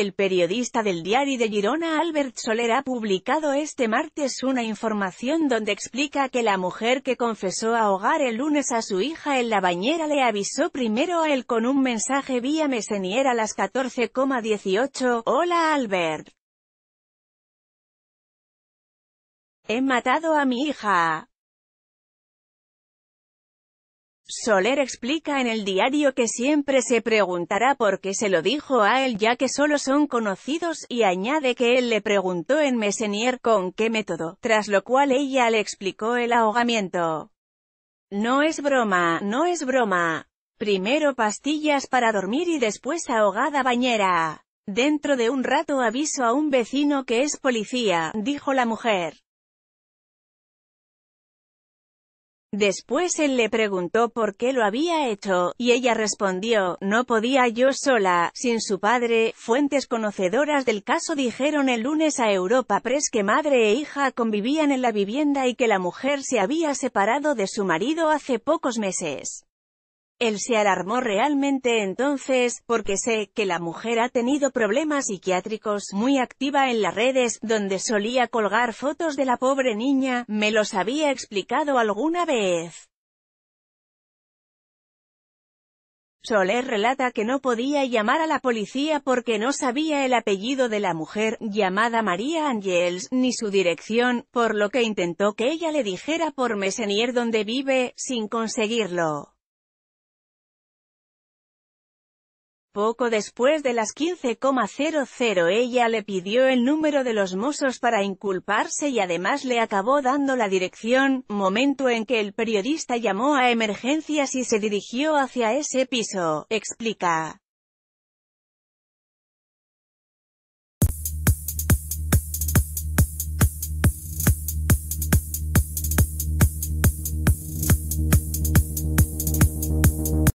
El periodista del diario de Girona Albert Soler ha publicado este martes una información donde explica que la mujer que confesó ahogar el lunes a su hija en la bañera le avisó primero a él con un mensaje vía Messenier a las 14,18, Hola Albert. He matado a mi hija. Soler explica en el diario que siempre se preguntará por qué se lo dijo a él ya que solo son conocidos y añade que él le preguntó en Messenier con qué método, tras lo cual ella le explicó el ahogamiento. No es broma, no es broma. Primero pastillas para dormir y después ahogada bañera. Dentro de un rato aviso a un vecino que es policía, dijo la mujer. Después él le preguntó por qué lo había hecho, y ella respondió, no podía yo sola, sin su padre. Fuentes conocedoras del caso dijeron el lunes a Europa Press que madre e hija convivían en la vivienda y que la mujer se había separado de su marido hace pocos meses. Él se alarmó realmente entonces, porque sé que la mujer ha tenido problemas psiquiátricos, muy activa en las redes, donde solía colgar fotos de la pobre niña, me los había explicado alguna vez. Soler relata que no podía llamar a la policía porque no sabía el apellido de la mujer, llamada María Ángels, ni su dirección, por lo que intentó que ella le dijera por Messenier donde vive, sin conseguirlo. Poco después de las 15,00 ella le pidió el número de los mozos para inculparse y además le acabó dando la dirección, momento en que el periodista llamó a emergencias y se dirigió hacia ese piso, explica.